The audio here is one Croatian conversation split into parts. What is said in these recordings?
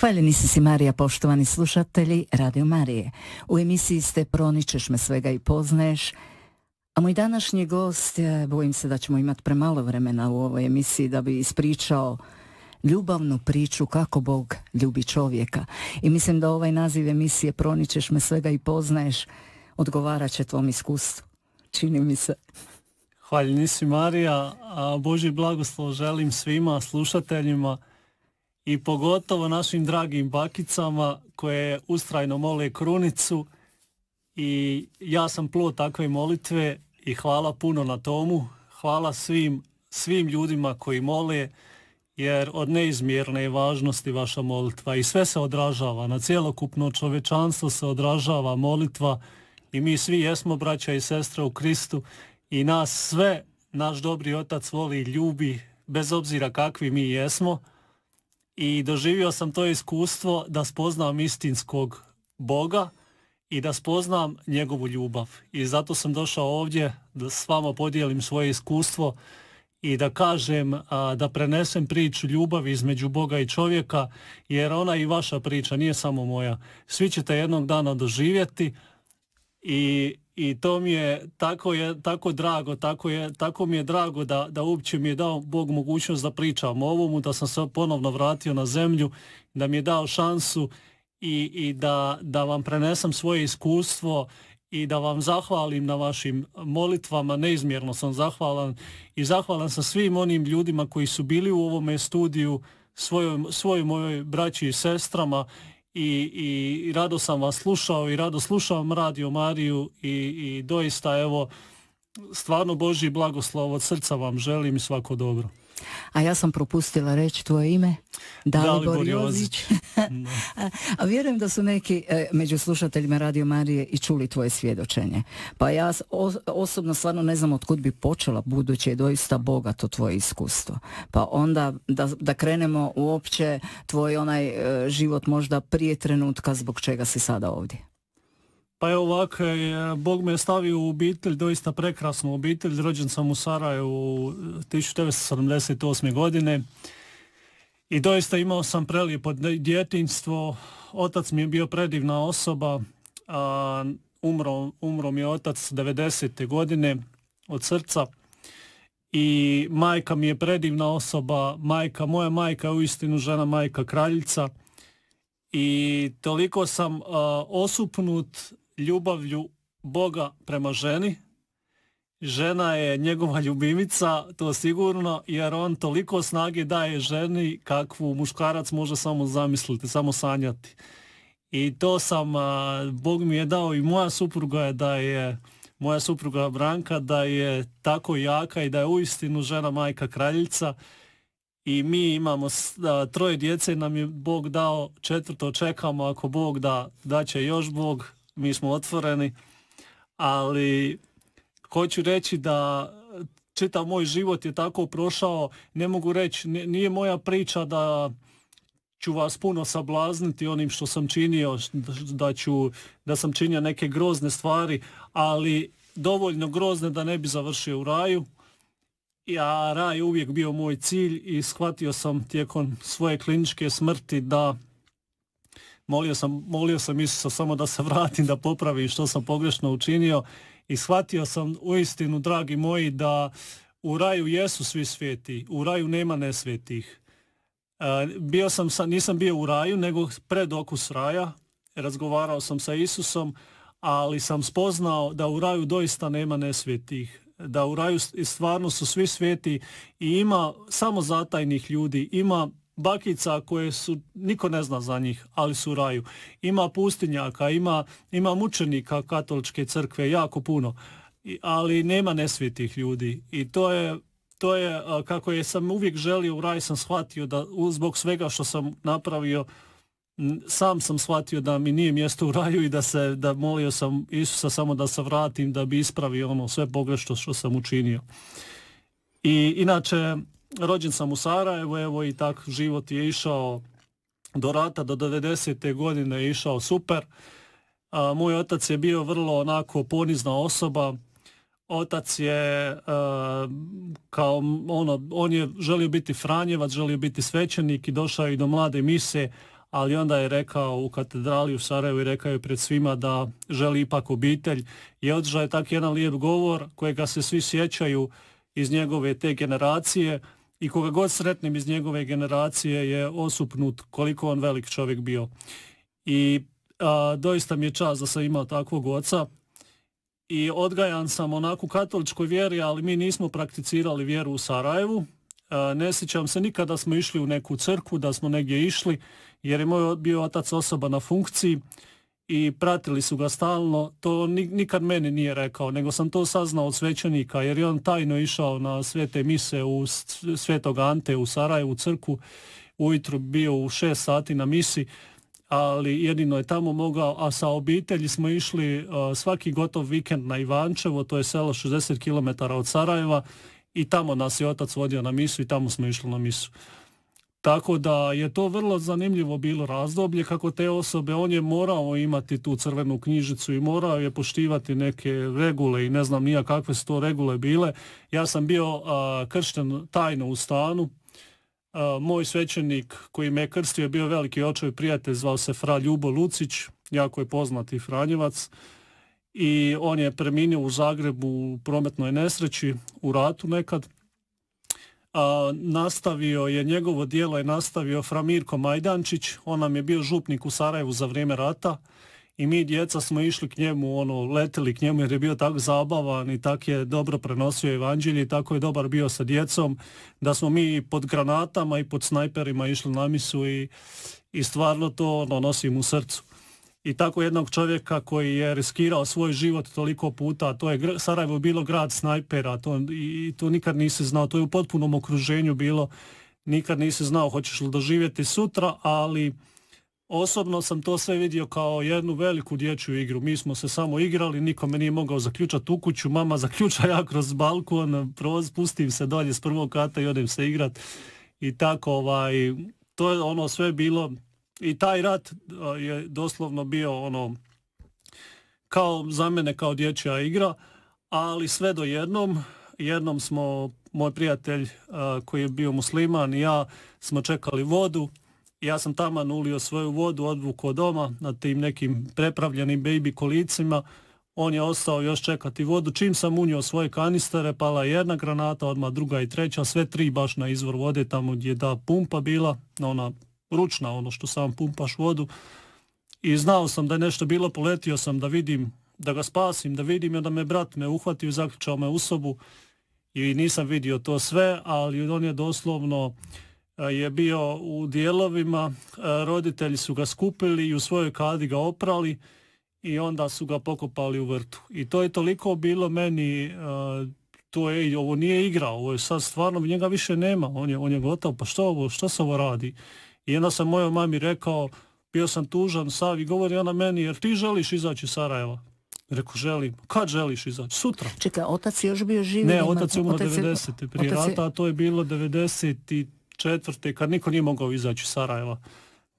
Hvaljeni si si Marija, poštovani slušatelji Radio Marije. U emisiji ste proničeš me svega i poznaješ, a moj današnji gost, e, bojim se da ćemo imati premalo vremena u ovoj emisiji da bi ispričao ljubavnu priču kako Bog ljubi čovjeka. I mislim da ovaj naziv emisije Proničeš me svega i poznaješ odgovarat će tvom iskustvu. Čini mi se. Hvala nisi Marija, a Boži blagoslov želim svima slušateljima i pogotovo našim dragim bakicama koje ustrajno mole krunicu i ja sam plo takve molitve i hvala puno na tomu. Hvala svim, svim ljudima koji mole jer od neizmjerne je važnosti vaša molitva i sve se odražava, na cjelokupno čovečanstvo se odražava molitva i mi svi jesmo braća i sestra u Kristu i nas sve naš dobri otac voli i ljubi bez obzira kakvi mi jesmo i doživio sam to iskustvo da spoznam istinskog Boga i da spoznam njegovu ljubav. I zato sam došao ovdje da s vama podijelim svoje iskustvo i da kažem, da prenesem priču ljubavi između Boga i čovjeka, jer ona i vaša priča, nije samo moja. Svi ćete jednog dana doživjeti i, i to mi je tako, je tako drago, tako, je, tako mi je drago da, da uopće mi je dao Bog mogućnost da pričam o ovomu, da sam se ponovno vratio na zemlju, da mi je dao šansu i, i da, da vam prenesem svoje iskustvo i da vam zahvalim na vašim molitvama, neizmjerno sam zahvalan i zahvalan sam svim onim ljudima koji su bili u ovome studiju, svojim mojoj braći i sestrama i, i rado sam vas slušao i rado slušam Radio Mariju i, i doista evo stvarno Božji blagoslov od srca vam želim i svako dobro. A ja sam propustila reći tvoje ime. Dalibor Jozić. A vjerujem da su neki e, među slušateljima Radio Marije i čuli tvoje svjedočenje. Pa ja osobno stvarno ne znam otkud bi počela buduće, je doista bogato tvoje iskustvo. Pa onda da, da krenemo uopće tvoj onaj e, život možda prije trenutka zbog čega si sada ovdje. Pa je ovako, e, Bog me je stavio u obitelj, doista prekrasnu obitelj. Rođen sam u Sarajevu 1978. E, godine i doista imao sam prelijepo djetinstvo. Otac mi je bio predivna osoba, umro, umro mi je otac 90. godine od srca i majka mi je predivna osoba, majka, moja majka je uistinu žena majka kraljica i toliko sam osupnut ljubavlju Boga prema ženi. Žena je njegova ljubimica, to sigurno, jer on toliko snage daje ženi kakvu muškarac može samo zamisliti, samo sanjati. I to sam, Bog mi je dao i moja supruga je da je, moja supruga Branka da je tako jaka i da je uistinu žena majka kraljica i mi imamo troje djece nam je Bog dao, četvrto čekamo ako Bog da, da će još Bog mi smo otvoreni, ali hoću reći da čitav moj život je tako prošao, ne mogu reći, nije moja priča da ću vas puno sablazniti onim što sam činio, da, ću, da sam činio neke grozne stvari, ali dovoljno grozne da ne bi završio u raju. Ja, raj je uvijek bio moj cilj i shvatio sam tijekom svoje kliničke smrti da molio sam, molio sam Isusa samo da se vratim, da popravi što sam pogrešno učinio i shvatio sam uistinu, dragi moji, da u raju jesu svi svijeti, u raju nema nesvetih. E, bio sam, nisam bio u raju, nego pred okus raja, razgovarao sam sa Isusom, ali sam spoznao da u raju doista nema nesvetih da u raju stvarno su svi sveti i ima samo zatajnih ljudi, ima bakica koje su, niko ne zna za njih, ali su u raju. Ima pustinjaka, ima, ima mučenika katoličke crkve, jako puno, ali nema nesvjetih ljudi i to je to je, kako je sam uvijek želio u raj sam shvatio da zbog svega što sam napravio sam sam shvatio da mi nije mjesto u raju i da se, da molio sam Isusa samo da se vratim da bi ispravio ono sve pogrešno što sam učinio. I inače rođen sam u Sarajevu, evo i tak život je išao do rata, do 90. godine je išao super. A, moj otac je bio vrlo onako ponizna osoba, otac je kao ono, on je želio biti Franjevac, želio biti svećenik i došao i do mlade mise, ali onda je rekao u katedrali u Sarajevu i rekao je pred svima da želi ipak obitelj i održao je tak jedan lijep govor kojega se svi sjećaju iz njegove te generacije i koga god sretnim iz njegove generacije je osupnut koliko on velik čovjek bio. I doista mi je čast da sam imao takvog oca i odgajan sam onako u katoličkoj vjeri, ali mi nismo prakticirali vjeru u Sarajevu. ne sjećam se nikada smo išli u neku crku, da smo negdje išli, jer je moj bio otac osoba na funkciji i pratili su ga stalno, to nikad meni nije rekao, nego sam to saznao od svećenika, jer je on tajno išao na svete mise u Svetog Ante u Sarajevu, crku, ujutro bio u šest sati na misi, ali jedino je tamo mogao, a sa obitelji smo išli svaki gotov vikend na Ivančevo, to je selo 60 km od Sarajeva i tamo nas je otac vodio na misu i tamo smo išli na misu. Tako da je to vrlo zanimljivo bilo razdoblje kako te osobe, on je morao imati tu crvenu knjižicu i morao je poštivati neke regule i ne znam nija kakve su to regule bile. Ja sam bio a, kršten tajno u stanu, moj svećenik koji me je krstio je bio veliki očaj, prijatelj, zvao se Fra Ljubo Lucić, jako je poznati Franjevac i on je preminio u Zagrebu u prometnoj nesreći, u ratu nekad a, nastavio je, njegovo dijelo je nastavio Framirko Majdančić, on nam je bio župnik u Sarajevu za vrijeme rata i mi djeca smo išli k njemu, ono, leteli k njemu jer je bio tako zabavan i tak je dobro prenosio evanđelje i tako je dobar bio sa djecom, da smo mi pod granatama i pod snajperima išli na misu i, i stvarno to ono, nosim u srcu i tako jednog čovjeka koji je riskirao svoj život toliko puta, to je Sarajevo bilo grad snajpera, to, i to nikad nisi znao, to je u potpunom okruženju bilo, nikad nisi znao hoćeš li doživjeti sutra, ali osobno sam to sve vidio kao jednu veliku dječju igru, mi smo se samo igrali, me nije mogao zaključati u kuću, mama zaključa ja kroz balkon, proz, pustim se dolje s prvog kata i odem se igrat i tako ovaj, to je ono sve bilo i taj rat e, je doslovno bio ono kao za mene kao dječja igra, ali sve do jednom, jednom smo moj prijatelj e, koji je bio musliman i ja smo čekali vodu. Ja sam tamo nulio svoju vodu, odvukao doma na tim nekim prepravljenim baby kolicima. On je ostao još čekati vodu. Čim sam unio svoje kanistere, pala je jedna granata, odmah druga i treća, sve tri baš na izvor vode tamo gdje je da pumpa bila, ona ručna, ono što sam pumpaš vodu. I znao sam da je nešto bilo, poletio sam da vidim, da ga spasim, da vidim i onda me brat me uhvatio i zaključao me u sobu i nisam vidio to sve, ali on je doslovno e, je bio u dijelovima, e, roditelji su ga skupili i u svojoj kadi ga oprali i onda su ga pokopali u vrtu. I to je toliko bilo meni, e, to je, ovo nije igra, ovo je sad stvarno, njega više nema, on je, on je gotov, pa što ovo, što se ovo radi? I onda sam mojoj mami rekao, bio sam tužan, sav i govori ona meni, jer ti želiš izaći iz Sarajeva. Reku, želim. Kad želiš izaći? Sutra. Čekaj, otac je još bio živ? Ne, otac je umro 90. prije rata, a to je bilo 94. kad niko nije mogao izaći iz Sarajeva.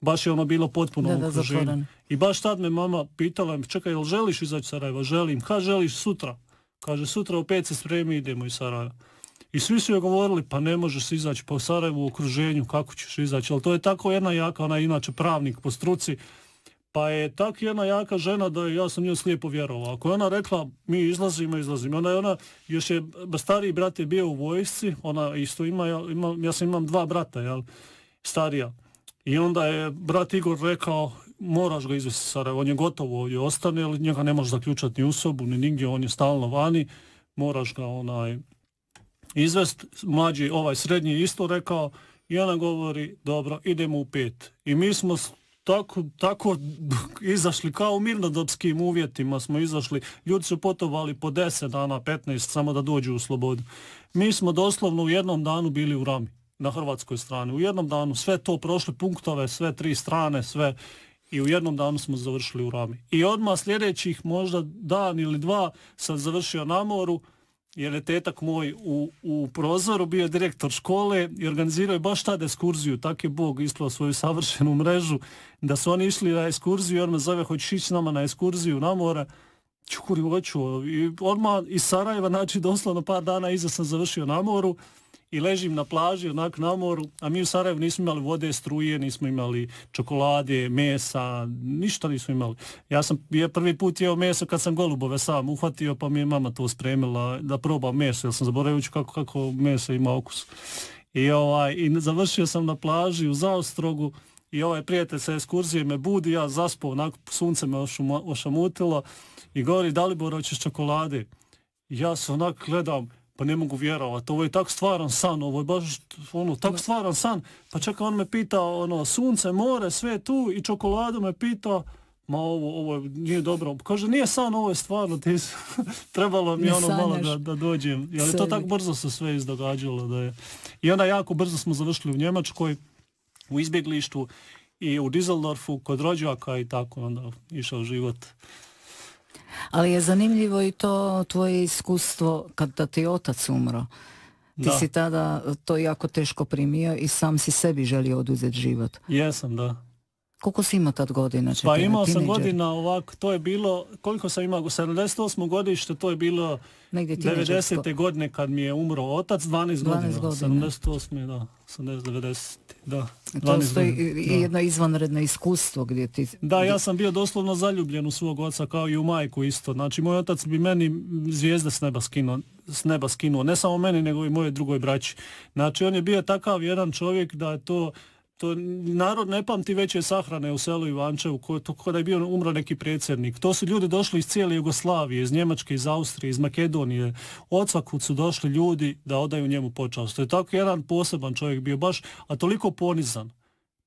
Baš je ono bilo potpuno I baš tad me mama pitala, čekaj, jel želiš izaći iz Sarajeva? Želim. Kad želiš? Sutra. Kaže, sutra u pet se spremi idemo iz Sarajeva. I svi su joj govorili pa ne možeš izaći po Sarajevu u okruženju, kako ćeš izaći. Ali to je tako jedna jaka, ona je inače pravnik po struci, pa je tak jedna jaka žena da ja sam njoj slijepo vjerovao. Ako je ona rekla mi izlazimo, izlazimo. Ona je ona, još je stariji brat je bio u vojsci, ona isto ima, ja, ima, ja sam imam dva brata, jel, starija. I onda je brat Igor rekao moraš ga izvesti Sarajevo, on je gotovo ovdje ostane, ali njega ne možeš zaključati ni u sobu, ni nigdje, on je stalno vani, moraš ga onaj izvest, mlađi ovaj srednji isto rekao i ona govori dobro idemo u pet. I mi smo tako, tako izašli kao u mirnodopskim uvjetima smo izašli. Ljudi su potovali po 10 dana, 15 samo da dođu u slobodu. Mi smo doslovno u jednom danu bili u rami na hrvatskoj strani. U jednom danu sve to prošli punktove, sve tri strane, sve i u jednom danu smo završili u rami. I odmah sljedećih možda dan ili dva sam završio na moru, jer je tetak moj u, u prozoru bio direktor škole i organizirao je baš tad ekskurziju, tak je Bog isplao svoju savršenu mrežu, da su oni išli na ekskurziju, on me zove, hoćeš ići nama na ekskurziju na mora, čukuri hoću, i odmah iz Sarajeva, znači doslovno par dana iza sam završio na moru, i ležim na plaži, onak na moru, a mi u Sarajevu nismo imali vode, struje, nismo imali čokolade, mesa, ništa nismo imali. Ja sam je prvi put jeo meso kad sam golubove sam uhvatio, pa mi je mama to spremila da probam meso, jer sam zaboravio kako, kako meso ima okus. I, ovaj, I završio sam na plaži u Zaostrogu, i ovaj prijatelj sa ekskurzije me budi, ja zaspo, onako sunce me ošamutilo i govori Dalibor, hoćeš čokolade? ja se onak gledam, pa ne mogu vjerovati, ovo je tak stvaran san, ovo je baš ono, tak stvaran san, pa čak on me pita, ono, sunce, more, sve tu i čokoladu me pita, ma ovo, ovo nije dobro, kaže nije san, ovo je stvarno, ti trebalo mi ono malo da, da dođem, jer to tako brzo se sve izdogađalo da je. I onda jako brzo smo završili u Njemačkoj, u izbjeglištu i u Dizeldorfu kod rođaka i tako onda išao život. Ali je zanimljivo i to tvoje iskustvo kada ti otac umro. Ti si tada to jako teško primio i sam si sebi želio oduzeti život. Jesam, da. Koliko si imao tad godina? Pa imao sam godina ovako, to je bilo, koliko sam imao, 78. godište, to je bilo 90. godine kad mi je umro otac, 12, 12 godina, godina. 78. da, 80, 90. Da, e to je jedno izvanredno iskustvo gdje ti... Da, ja sam bio doslovno zaljubljen u svog oca kao i u majku isto. Znači, moj otac bi meni zvijezde s neba skinuo, s neba skinuo. ne samo meni nego i moje drugoj braći. Znači, on je bio takav jedan čovjek da je to to narod ne pamti veće sahrane u selu Ivančevu, ko, je bio umro neki predsjednik. To su ljudi došli iz cijele Jugoslavije, iz Njemačke, iz Austrije, iz Makedonije. svakud su došli ljudi da odaju njemu počast. To je tako jedan poseban čovjek bio baš, a toliko ponizan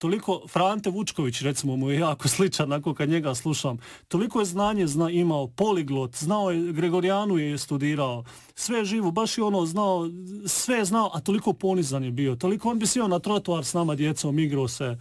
toliko Frante Vučković recimo mu je jako sličan ako kad njega slušam toliko je znanje zna, imao poliglot znao je Gregorijanu je studirao sve je živo baš je ono znao sve je znao a toliko ponizan je bio toliko on bi sjeo na trotoar s nama djecom igrao se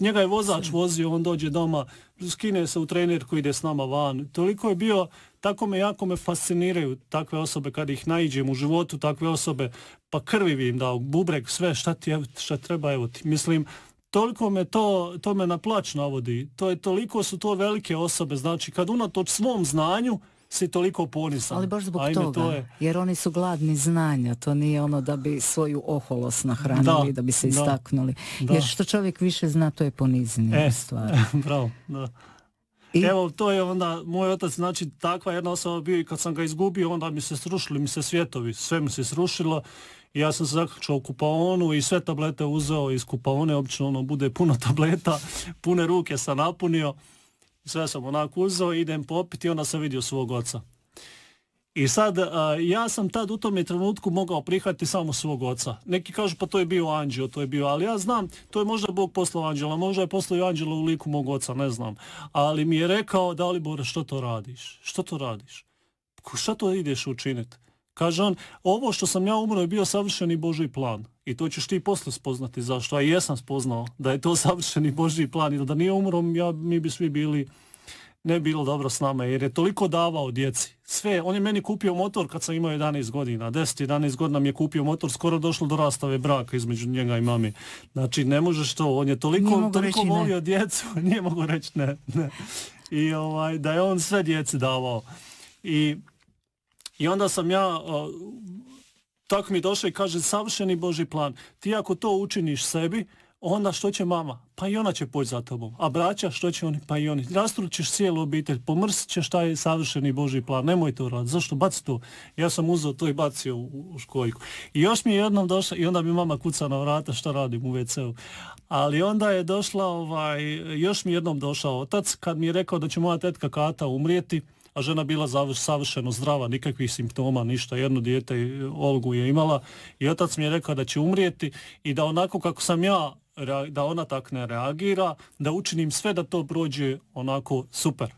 njega je vozač vozio on dođe doma skine se u koji ide s nama van toliko je bio tako me jako me fasciniraju takve osobe kad ih naiđem u životu takve osobe pa krvi im dao bubreg sve šta ti šta treba evo ti mislim toliko me to, to me na plać navodi. To je toliko su to velike osobe, znači kad unatoč svom znanju si toliko ponisan. Ali baš zbog toga, to je... jer oni su gladni znanja, to nije ono da bi svoju oholost nahranili, da, da bi se istaknuli. Jer što čovjek više zna, to je poniznije e, stvar. I... Evo, to je onda, moj otac, znači takva jedna osoba bio i kad sam ga izgubio, onda mi se srušili, mi se svjetovi, sve mi se srušilo ja sam se zaključao kupaonu i sve tablete uzeo iz kupaone, obično ono bude puno tableta, pune ruke sam napunio, sve sam onako uzeo, idem popiti i onda sam vidio svog oca. I sad, ja sam tad u tom trenutku mogao prihvatiti samo svog oca. Neki kažu pa to je bio anđeo, to je bio, ali ja znam, to je možda Bog poslao anđela, možda je poslao anđela u liku mog oca, ne znam. Ali mi je rekao, Dalibor, što to radiš? Što to radiš? Šta to ideš učiniti? Kaže on, ovo što sam ja umro je bio savršeni Boži plan. I to ćeš ti posle spoznati zašto. A jesam spoznao da je to savršeni Boži plan i da nije umro, ja, mi bi svi bili ne bilo dobro s nama jer je toliko davao djeci. Sve, on je meni kupio motor kad sam imao 11 godina. 10-11 godina mi je kupio motor, skoro došlo do rastave braka između njega i mami. Znači ne možeš to, on je toliko, toliko volio djecu, nije mogu reći ne, ne. I ovaj, da je on sve djeci davao. I i onda sam ja, tako mi došao i kaže, savršeni Boži plan, ti ako to učiniš sebi, onda što će mama? Pa i ona će poći za tobom. A braća, što će oni? Pa i oni. Rastručiš cijelu obitelj, pomrsit ćeš taj savršeni Boži plan. Nemoj to raditi. Zašto? Baci to. Ja sam uzeo to i bacio u, u školjku. I još mi je jednom došao, i onda mi mama kuca na vrata što radim u WC-u. Ali onda je došla, ovaj, još mi jednom došao otac kad mi je rekao da će moja tetka Kata umrijeti a žena bila savršeno zdrava, nikakvih simptoma, ništa, jedno dijete Olgu je imala i otac mi je rekao da će umrijeti i da onako kako sam ja da ona tak ne reagira, da učinim sve da to prođe onako super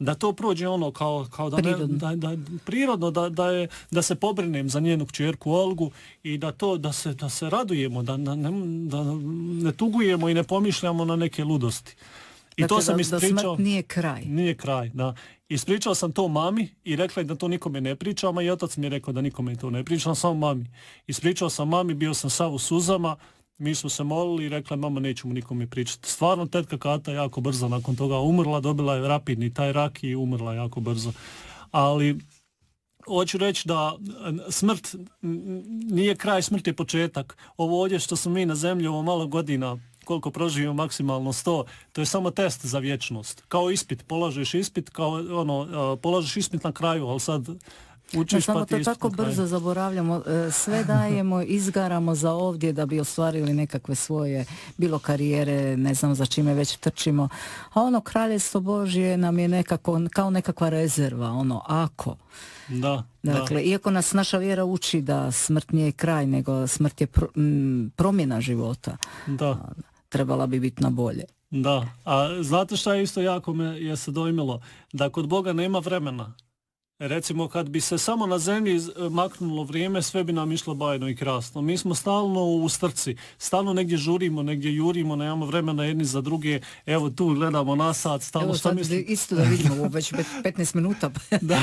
da to prođe ono kao, kao da, prirodno, da, prirodno da, da, je, da se pobrinem za njenu kćerku Olgu i da to da se, da se radujemo, da ne tugujemo i ne pomišljamo na neke ludosti. I to dakle, sam ispričao. Da nije kraj. Nije kraj, da. Ispričao sam to mami i rekla je da to nikome ne pričam, a i otac mi je rekao da nikome to ne pričam, samo mami. Ispričao sam mami, bio sam sav u suzama, mi smo se molili i rekla je mama neću nikome pričati. Stvarno tetka Kata jako brzo nakon toga umrla, dobila je rapidni taj rak i umrla jako brzo. Ali hoću reći da smrt nije kraj, smrt je početak. Ovo ovdje što smo mi na zemlji ovo malo godina koliko proživimo maksimalno sto to je samo test za vječnost. Kao ispit, polažeš ispit, kao ono, e, polažeš ispit na kraju, ali sad učiš e, pa ti to tako brzo zaboravljamo, e, sve dajemo, izgaramo za ovdje da bi ostvarili nekakve svoje, bilo karijere, ne znam za čime već trčimo. A ono kraljevstvo Božje nam je nekako, kao nekakva rezerva, ono, ako. Da, dakle, iako nas naša vjera uči da smrt nije kraj, nego smrt je promjena života. Da. Ono trebala bi biti na bolje. Da, a znate šta je isto jako me je se dojmilo? Da kod Boga nema vremena. Recimo kad bi se samo na zemlji maknulo vrijeme sve bi nam išlo bajno i krasno. Mi smo stalno u strci, stalno negdje žurimo, negdje jurimo, nemamo vremena jedni za druge. Evo tu gledamo na sat, stalno Evo, šta Isto da vidimo već 15 minuta. da,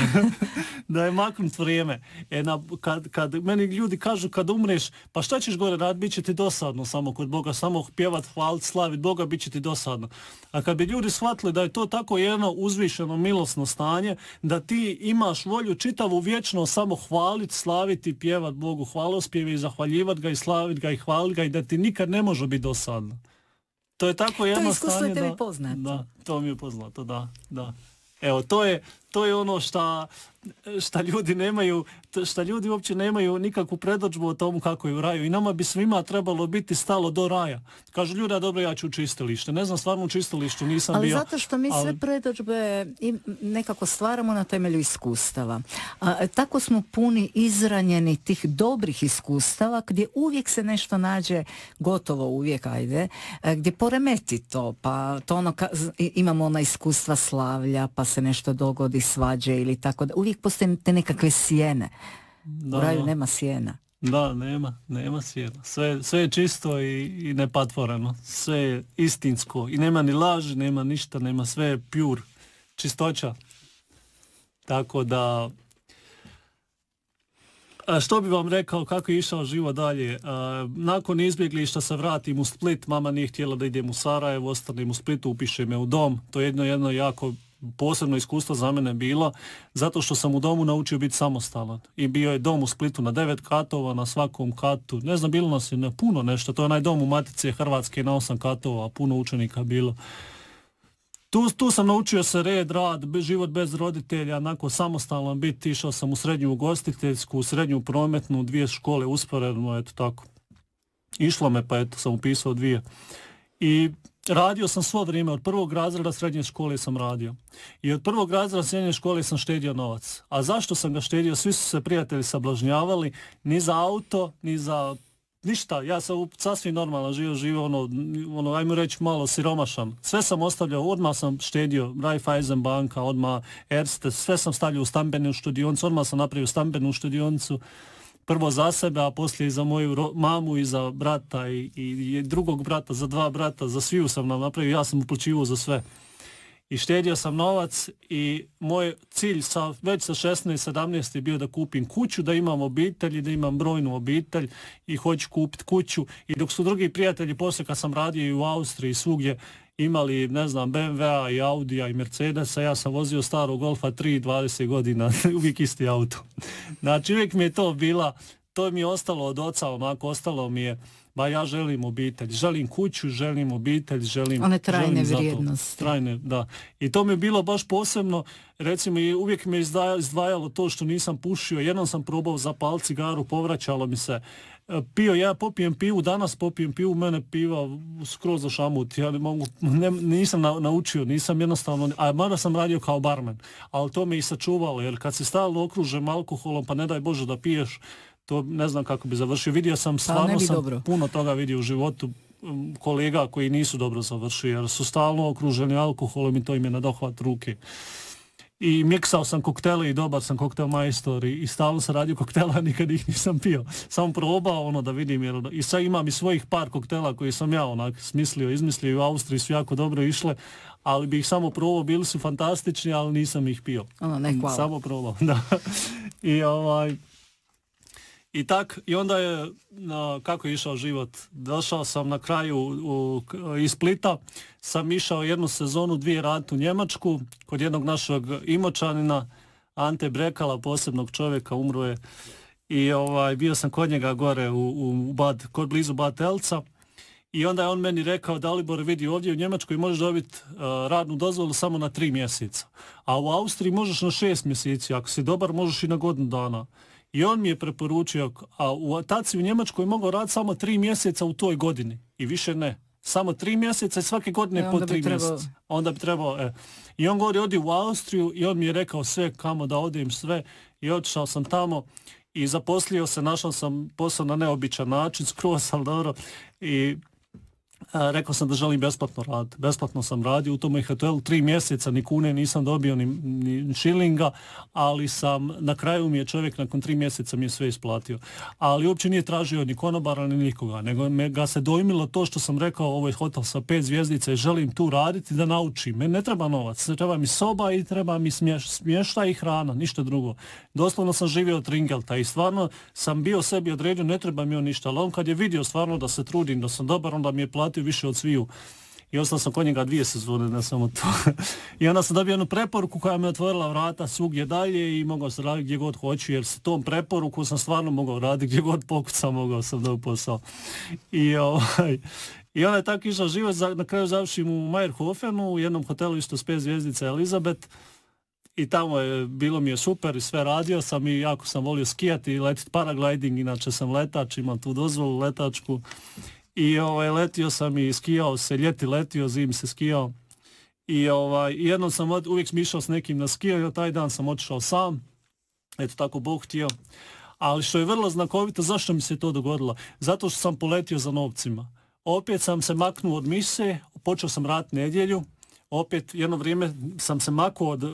da je maknut vrijeme. E, kad, kad, meni ljudi kažu kad umreš, pa šta ćeš gore raditi, bit će ti dosadno samo kod Boga, samo pjevat, hvalit, slavit Boga, bit će ti dosadno. A kad bi ljudi shvatili da je to tako jedno uzvišeno milosno stanje, da ti ima imaš volju čitavu vječno samo hvalit, slaviti pjevat Bogu hvalospjeve i zahvaljivat ga i slavit ga i hvalit ga i da ti nikad ne može biti dosadno. To je tako jedno stanje. To je iskustvo da, poznato. Da, to mi je poznato, da, da. Evo, to je, to je ono šta, šta ljudi nemaju, šta ljudi uopće nemaju nikakvu predođbu o tomu kako je u raju i nama bi svima trebalo biti stalo do raja. Kažu ljudi, a dobro, ja ću u čistilište. Ne znam, stvarno u čistilištu nisam ali bio. Ali zato što mi ali... sve predođbe nekako stvaramo na temelju iskustava. A, tako smo puni izranjeni tih dobrih iskustava gdje uvijek se nešto nađe, gotovo uvijek, ajde, e, gdje poremeti to, pa to ono, imamo ona iskustva slavlja, pa se nešto dogodi svađe ili tako da. Uvijek postoje te nekakve sjene. Da, U raju nema sjena. Da, nema, nema sjena. Sve, sve je čisto i, i nepatvoreno. Sve je istinsko. I nema ni laži, nema ništa, nema sve je pjur Čistoća. Tako da... A što bi vam rekao kako je išao život dalje? A, nakon izbjeglišta se vratim u Split, mama nije htjela da idem u Sarajevo, ostanem u Splitu, upiše me u dom. To je jedno jedno jako posebno iskustvo za mene bilo zato što sam u domu naučio biti samostalan i bio je dom u Splitu na devet katova na svakom katu, ne znam bilo nas je ne puno nešto, to je onaj dom u Matice Hrvatske na osam katova, puno učenika bilo tu, tu sam naučio se red, rad, život bez roditelja, onako samostalan biti, išao sam u srednju ugostiteljsku, u srednju prometnu, dvije škole usporedno, eto tako. Išlo me, pa eto, sam upisao dvije. I radio sam svo vrijeme, od prvog razreda srednje škole sam radio. I od prvog razreda srednje škole sam štedio novac. A zašto sam ga štedio? Svi su se prijatelji sablažnjavali, ni za auto, ni za ništa, ja sam sasvim normalno živio, živio ono, ono, ajmo reći malo siromašan. Sve sam ostavljao, odmah sam štedio, Raiffeisen banka, odmah Erste, sve sam stavljao u stambenu štedionicu, odmah sam napravio stambenu štedionicu prvo za sebe, a poslije i za moju mamu i za brata i, i, drugog brata, za dva brata, za sviju sam nam napravio, ja sam uplaćivao za sve. I štedio sam novac i moj cilj sa, već sa 16, 17 je bio da kupim kuću, da imam obitelj i da imam brojnu obitelj i hoću kupiti kuću. I dok su drugi prijatelji poslije kad sam radio i u Austriji i svugdje, imali, ne znam, BMW-a i Audija i Mercedesa, ja sam vozio starog Golfa 3 20 godina, uvijek isti auto. Znači uvijek mi je to bila, to mi je ostalo od oca, onako, ostalo mi je, ba ja želim obitelj, želim kuću, želim obitelj, želim... One trajne vrijednosti. Trajne, da. I to mi je bilo baš posebno, recimo i uvijek me izdvajalo to što nisam pušio, jednom sam probao zapal cigaru, povraćalo mi se pio, ja popijem pivu, danas popijem pivu, mene piva skroz za šamut, ja ne mogu, nisam naučio, nisam jednostavno, a mada sam radio kao barmen, ali to me i sačuvalo, jer kad se stalno okružem alkoholom, pa ne daj Bože da piješ, to ne znam kako bi završio. Vidio sam, pa stvarno sam puno toga vidio u životu, kolega koji nisu dobro završili jer su stalno okruženi alkoholom i to im je na dohvat ruke i miksao sam koktele i dobar sam koktel majstor i, i stalno sam radio koktela, nikad ih nisam pio. Samo probao ono da vidim jer ono, i sad imam i svojih par koktela koje sam ja onak smislio, izmislio i u Austriji su jako dobro išle, ali bi samo probao, bili su fantastični, ali nisam ih pio. Ono, ne, mm, Samo probao, da. I ovaj, i tak, i onda je, na, kako je išao život, došao sam na kraju u, iz Splita, sam išao jednu sezonu, dvije rante u Njemačku, kod jednog našeg imočanina, Ante Brekala, posebnog čovjeka, umro je i ovaj, bio sam kod njega gore u, u Bad, kod blizu Bad Elca i onda je on meni rekao Dalibor vidi ovdje u Njemačkoj možeš dobiti e, radnu dozvolu samo na tri mjeseca a u Austriji možeš na šest mjeseci ako si dobar možeš i na godinu dana i on mi je preporučio, a u, tad u Njemačkoj mogao raditi samo tri mjeseca u toj godini i više ne. Samo tri mjeseca i svake godine e, po tri mjeseca. Onda bi trebao... E. I on govori, odi u Austriju i on mi je rekao sve kamo da odim sve i otišao sam tamo i zaposlio se, našao sam posao na neobičan način, skroz, ali dobro. I E, rekao sam da želim besplatno rad. Besplatno sam radio u tome hotelu. Tri mjeseca ni kune nisam dobio ni, šilinga, ali sam na kraju mi je čovjek nakon tri mjeseca mi je sve isplatio. Ali uopće nije tražio ni konobara ni nikoga, nego me ga se dojmilo to što sam rekao ovaj hotel sa pet zvjezdica i želim tu raditi da naučim. Me ne treba novac, treba mi soba i treba mi smješ, smješta i hrana, ništa drugo. Doslovno sam živio od Ringelta i stvarno sam bio sebi odredio ne treba mi on ništa, ali on kad je vidio stvarno da se trudim, da sam dobar, onda mi je platio više od sviju. I ostao sam kod njega dvije sezone, ne samo to. I onda sam dobio jednu preporuku koja me otvorila vrata svugdje dalje i mogao sam raditi gdje god hoću, jer s tom preporuku sam stvarno mogao raditi gdje god pokucam, mogao sam da posao. I, ovaj, i onda je tako išao život, na kraju završim u Meyerhofenu, u jednom hotelu isto s pet zvijezdica Elizabeth. I tamo je, bilo mi je super i sve radio sam i jako sam volio skijati i letiti paragliding, inače sam letač, imam tu dozvolu letačku i ovaj, letio sam i skijao se, ljeti letio, zim se skijao. I ovaj, jednom sam uvijek smišao s nekim na skijaju, taj dan sam otišao sam, eto tako Bog htio. Ali što je vrlo znakovito, zašto mi se to dogodilo? Zato što sam poletio za novcima. Opet sam se maknuo od mise, počeo sam rat nedjelju, opet jedno vrijeme sam se makao od,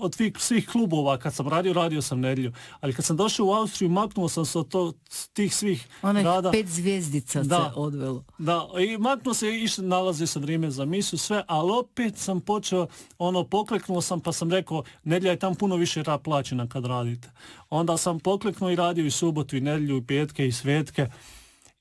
od svih, svih klubova, kad sam radio, radio sam nedjelju. Ali kad sam došao u Austriju, maknuo sam se od to, tih svih rada. pet zvijezdica da, se odvelo. Da, i maknuo se i nalazio sam vrijeme za misu, sve, ali opet sam počeo, ono, pokleknuo sam pa sam rekao, nedjelja je tam puno više rad plaćena kad radite. Onda sam pokleknuo i radio i subotu i nedjelju i petke i svetke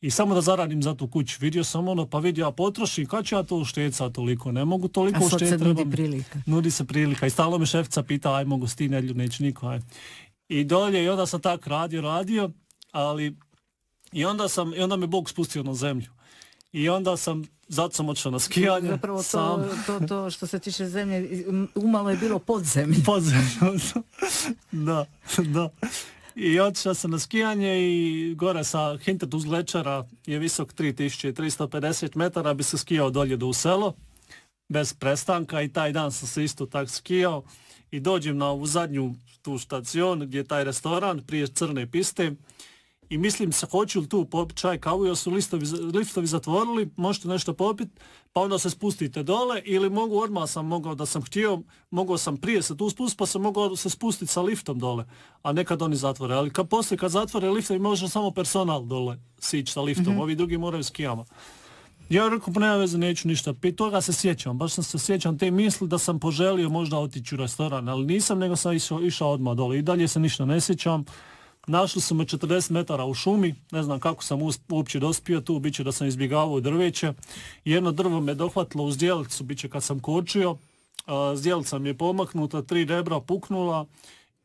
i samo da zaradim za tu kuću. Vidio sam ono, pa vidio, a potrošim, kada ću ja to ušteca toliko? Ne mogu toliko ušteca. A nudi prilika. Nudi se prilika. I stalo me šefca pita, ajmo nedlju, neće niko, aj. I dolje, i onda sam tak radio, radio, ali i onda, sam, i onda me Bog spustio na zemlju. I onda sam, zato sam na skijanje. to, sam. to, što se tiče zemlje, umalo je bilo pod zemlje. da, da. I otišao sam na skijanje i gore sa Hintet uz Glečara je visok 3350 metara bi se skijao dolje do u selo bez prestanka i taj dan sam se isto tak skijao i dođem na ovu zadnju tu štacion gdje je taj restoran prije crne piste i mislim se hoću li tu popiti čaj kavu jer su liftovi zatvorili, možete nešto popiti, pa onda se spustite dole ili mogu odmah sam mogao da sam htio, mogao sam prije se tu spustiti pa sam mogao se spustiti sa liftom dole, a nekad oni zatvore. Ali kad poslije kad zatvore lifta može samo personal dole sići sa liftom, mhm. ovi drugi moraju s kijama. Ja rekao, nema veze, neću ništa pit, toga se sjećam, baš sam se sjećam te misli da sam poželio možda otići u restoran, ali nisam nego sam išao, išao odmah dole i dalje se ništa ne sjećam. Našli su me 40 metara u šumi, ne znam kako sam uopće dospio tu, bit će da sam izbjegavao drveće. Jedno drvo me dohvatilo u zdjelicu, bit će kad sam kočio, zdjelica mi je pomaknuta, tri rebra puknula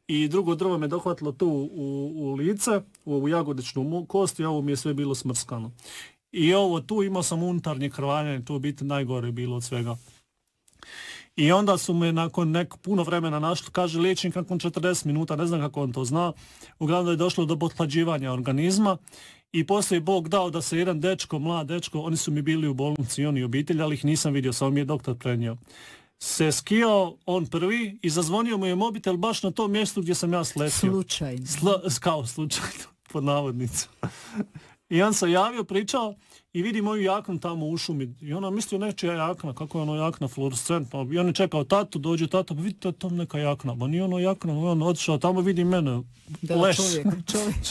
i drugo drvo me dohvatilo tu u, lice, u ovu jagodičnu kost i ovo mi je sve bilo smrskano. I ovo tu imao sam unutarnje krvanje, to biti najgore bilo od svega. I onda su me nakon nek puno vremena našli, kaže liječnik nakon 40 minuta, ne znam kako on to zna, uglavnom je došlo do potlađivanja organizma i poslije je Bog dao da se jedan dečko, mlad dečko, oni su mi bili u bolnici, oni obitelj, ali ih nisam vidio, samo mi je doktor prenio. Se skio on prvi i zazvonio mu je mobitel baš na tom mjestu gdje sam ja sletio. Slučajno. Sla, kao slučajno, pod navodnicom. I on se javio, pričao i vidi moju jaknu tamo u šumi. I ona mislio nečija jakna, kako je ono jakna pa I on je čekao tatu, dođe tato pa vidite tam neka jakna. Ma nije ono jakna, on otišao tamo vidi mene. Da, čovjek.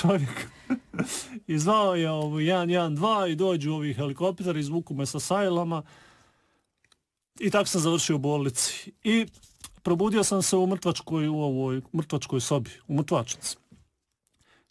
čovjek. I znao je ovo ovaj, 2 i dođu ovi helikopteri, izvuku me sa sajlama. I tako sam završio u bolnici. I probudio sam se u mrtvačkoj, u ovoj mrtvačkoj sobi, u mrtvačnici.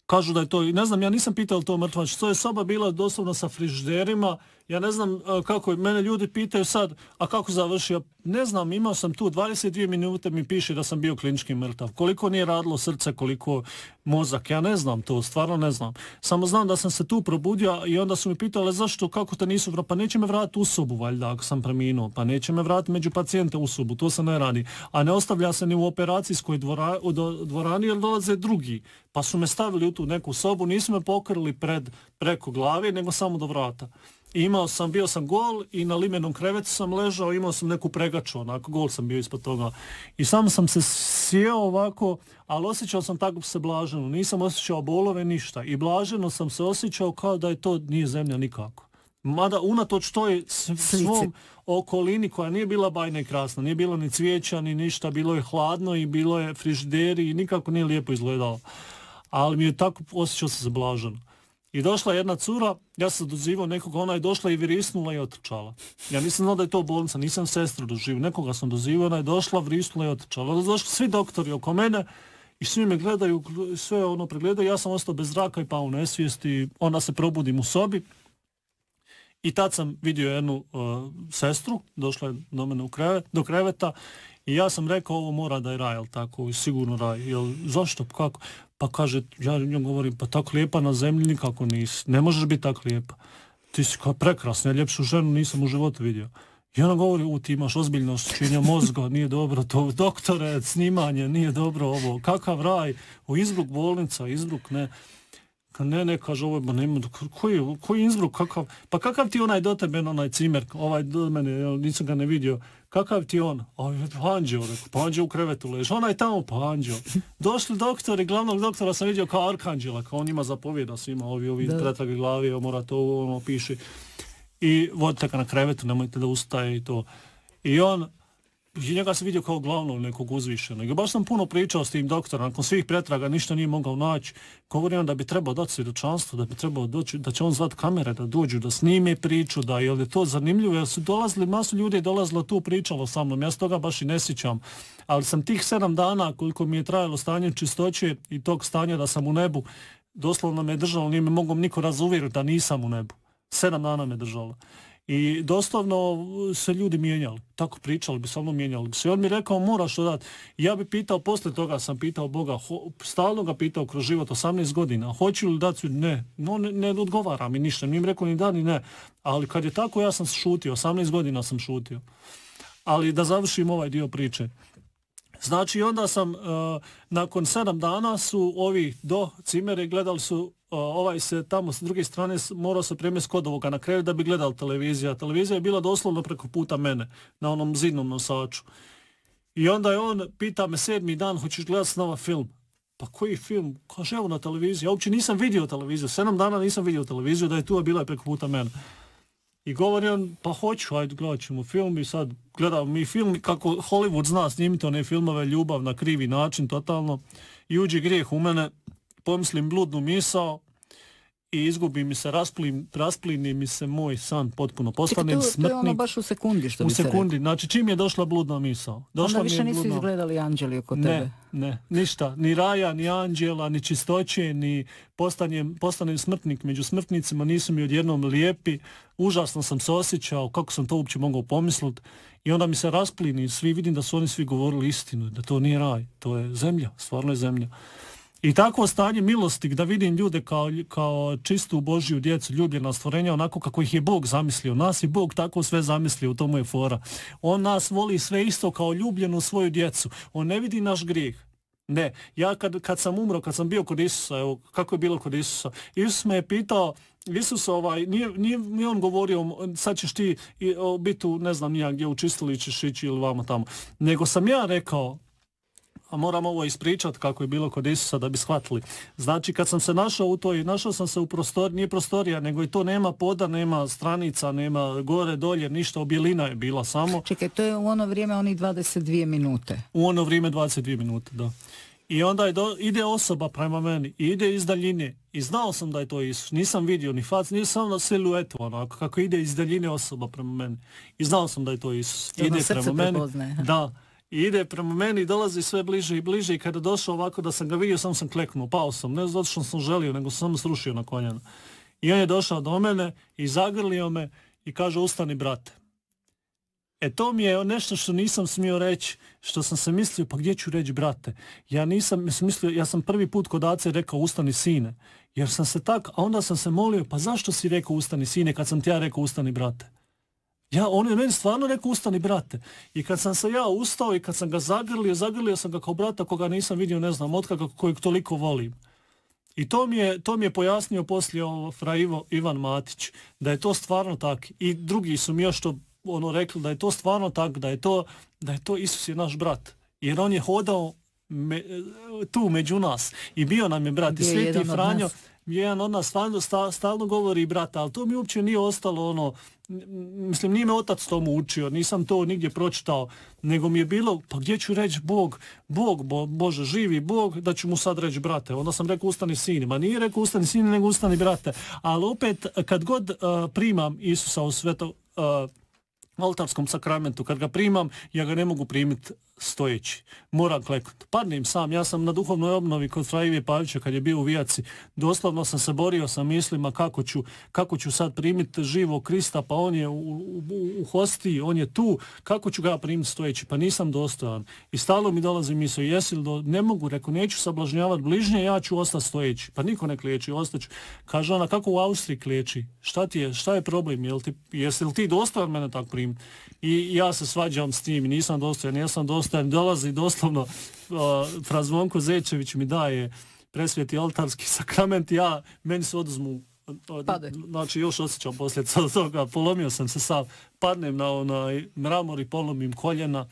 Kažu da je to, ne znam, ja nisam pitao to mrtvač, to je soba bila doslovno sa frižderima, ja ne znam e, kako, mene ljudi pitaju sad, a kako završio? Ne znam, imao sam tu 22 minute mi piše da sam bio klinički mrtav. Koliko nije radilo srce, koliko mozak, ja ne znam to, stvarno ne znam. Samo znam da sam se tu probudio i onda su mi pitali zašto, kako te nisu, pa neće me vratiti u sobu valjda ako sam preminuo, pa neće me vratiti među pacijente u sobu, to se ne radi. A ne ostavlja se ni u operacijskoj dvora, u dvorani jer dolaze drugi. Pa su me stavili u tu neku sobu, nisu me pokrili pred, preko glave, nego samo do vrata imao sam, bio sam gol i na limenom krevetu sam ležao, imao sam neku pregaču, onako, gol sam bio ispod toga. I sam sam se sjeo ovako, ali osjećao sam tako se blaženo, nisam osjećao bolove, ništa. I blaženo sam se osjećao kao da je to nije zemlja nikako. Mada unatoč toj svom okolini koja nije bila bajna i krasna, nije bilo ni cvijeća ni ništa, bilo je hladno i bilo je frižderi i nikako nije lijepo izgledalo. Ali mi je tako osjećao sam se blaženo. I došla jedna cura, ja sam dozivao nekoga, ona je došla i virisnula i otrčala. Ja nisam znao da je to bolnica, nisam sestru doživio, nekoga sam dozivao, ona je došla, vrisnula i otrčala. Došli svi doktori oko mene i svi me gledaju, sve ono pregledaju, ja sam ostao bez zraka i pao u nesvijest i onda se probudim u sobi. I tad sam vidio jednu e, sestru, došla je do mene u do kreveta i ja sam rekao ovo mora da je raj, jel tako, sigurno raj, jel zašto, kako? Pa kaže, ja njom govorim, pa tako lijepa na zemlji nikako nisi. Ne možeš biti tako lijepa. Ti si kao prekrasna, ljepšu ženu nisam u životu vidio. I ona govori, u ti imaš ozbiljno oštećenje mozga, nije dobro to, doktore, snimanje, nije dobro ovo, kakav raj, u izbruk bolnica, izbruk ne. Ne, ne, kaže ovo, ma koji, koji izbruk, kakav, pa kakav ti onaj do tebe, onaj cimer, ovaj do mene, nisam ga ne vidio, kakav ti on? A panđeo, rekao, panđeo u krevetu leži, ona je tamo panđeo. Došli doktori, glavnog doktora sam vidio kao arkanđela, kao on ima zapovjeda svima, ovi, ovi, i glavi, mora to, ono, piši. I vodite ga na krevetu, nemojte da ustaje i to. I on, njega sam vidio kao glavnog nekog uzvišenog. baš sam puno pričao s tim doktorom, nakon svih pretraga ništa nije mogao naći. Govorio da bi trebao dati svjedočanstvo, da bi trebao doći, da će on zvat kamere, da dođu, da snime priču, da je to zanimljivo, jer su dolazili, masu ljudi je dolazilo tu pričalo sa mnom, ja se toga baš i ne sjećam. Ali sam tih sedam dana koliko mi je trajalo stanje čistoće i tog stanja da sam u nebu, doslovno me držalo, nije me mogao niko razuvjeriti da nisam u nebu. Sedam dana me držalo. I doslovno uh, se ljudi mijenjali. Tako pričali bi, samo mijenjali bi se. on mi rekao, moraš to dati. Ja bi pitao, posle toga sam pitao Boga, stalno ga pitao kroz život, 18 godina, hoću li dati, ne, no ne, ne odgovara mi ništa, nije mi rekao ni da ni ne. Ali kad je tako, ja sam šutio, 18 godina sam šutio. Ali da završim ovaj dio priče. Znači onda sam, uh, nakon sedam dana su ovi do Cimere gledali su ovaj se tamo s druge strane morao se premjest kod ovoga na kraju da bi gledal televizija. Televizija je bila doslovno preko puta mene, na onom zidnom nosaču. I onda je on, pita me sedmi dan, hoćeš gledat s film? Pa koji film? Kaže, evo na televiziji. Ja uopće nisam vidio televiziju, sedam dana nisam vidio televiziju, da je tu, bila je preko puta mene. I govori on, pa hoću, ajde gledat ćemo film i sad gledamo mi film, kako Hollywood zna snimiti one filmove ljubav na krivi način totalno i uđe grijeh u mene, pomislim bludnu misao i izgubi mi se, rasplini mi se moj san potpuno. Postanem smrtnik. To je ono baš u sekundi što U sekundi. Znači čim je došla bludna misao. Došla Onda više mi izgledali anđeli oko tebe. Ne, ne, ništa. Ni raja, ni anđela, ni čistoće, ni postanem smrtnik među smrtnicima. Nisu mi odjednom lijepi. Užasno sam se osjećao, kako sam to uopće mogao pomisliti. I onda mi se rasplini svi, vidim da su oni svi govorili istinu, da to nije raj, to je zemlja, stvarno je zemlja. I takvo stanje milosti da vidim ljude kao, kao čistu božiju djecu, ljubljena stvorenja, onako kako ih je Bog zamislio. Nas i Bog tako sve zamislio, u tomu je fora. On nas voli sve isto kao ljubljenu svoju djecu. On ne vidi naš grijeh. Ne, ja kad, kad sam umro, kad sam bio kod Isusa, evo, kako je bilo kod Isusa, Isus me je pitao, Isus ovaj, nije, nije, on govorio sad ćeš ti biti u, ne znam, ja gdje u ćeš šići ili vama tamo, nego sam ja rekao, a moram ovo ispričati kako je bilo kod Isusa da bi shvatili. Znači kad sam se našao u toj, našao sam se u prostor, nije prostorija, nego i to nema poda, nema stranica, nema gore, dolje, ništa, objelina je bila samo. Čekaj, to je u ono vrijeme onih 22 minute. U ono vrijeme 22 minute, da. I onda ide osoba prema meni ide iz daljine. I znao sam da je to Isus. Nisam vidio ni fac, nisam na siluetu onako kako ide iz daljine osoba prema meni. I znao sam da je to Isus. Ide prema meni. Da i ide prema meni i dolazi sve bliže i bliže i kada došao ovako da sam ga vidio sam sam kleknuo, pao sam, ne zato što sam želio nego sam srušio na koljena. I on je došao do mene i zagrlio me i kaže ustani brate. E to mi je nešto što nisam smio reći, što sam se mislio, pa gdje ću reći brate? Ja nisam mislio, ja sam prvi put kod Ace rekao ustani sine, jer sam se tak, a onda sam se molio, pa zašto si rekao ustani sine kad sam ti ja rekao ustani brate? Ja, on je meni stvarno rekao ustani brate. I kad sam se ja ustao i kad sam ga zagrlio, zagrlio sam ga kao brata koga nisam vidio, ne znam, otkako kojeg toliko volim. I to mi je, to mi je pojasnio poslije ovo, fra Ivan Matić, da je to stvarno tak. I drugi su mi još to ono rekli da je to stvarno tak, da je to, da je to Isus je naš brat. Jer on je hodao tu među nas i bio nam je brat. I Sveti Franjo, jedan od nas stalno, stalno govori brata, ali to mi uopće nije ostalo ono, mislim nije me otac tomu učio, nisam to nigdje pročitao, nego mi je bilo, pa gdje ću reći Bog, Bog, bo, Bože, živi Bog, da ću mu sad reći brate. Onda sam rekao ustani sin, ma nije rekao ustani sin, nego ustani brate. Ali opet, kad god eh, primam Isusa u sveto, uh, sakramentu, kad ga primam, ja ga ne mogu primiti stojeći. Moram kleknut. Padnem sam, ja sam na duhovnoj obnovi kod Frajive Pavića kad je bio u Vijaci. Doslovno sam se borio sa mislima kako ću, kako ću sad primiti živo Krista, pa on je u, u, hostiji, on je tu, kako ću ga primiti stojeći, pa nisam dostojan. I stalo mi dolazi mislio, jesi li do... ne mogu, reko, neću sablažnjavati bližnje, ja ću ostati stojeći. Pa niko ne kliječi, ostaću. Kaže ona, kako u Austriji kliječi? Šta ti je, šta je problem? Jel ti, jesi li ti dostojan mene tako primiti? I ja se svađam s tim, nisam dostojan, nisam dostojan, mi dolazi doslovno Frazvonko Zečević mi daje presvjeti altarski sakrament, ja, meni se oduzmu Znači još osjećam posljedica toga, polomio sam se sam, padnem na onaj mramor i polomim koljena,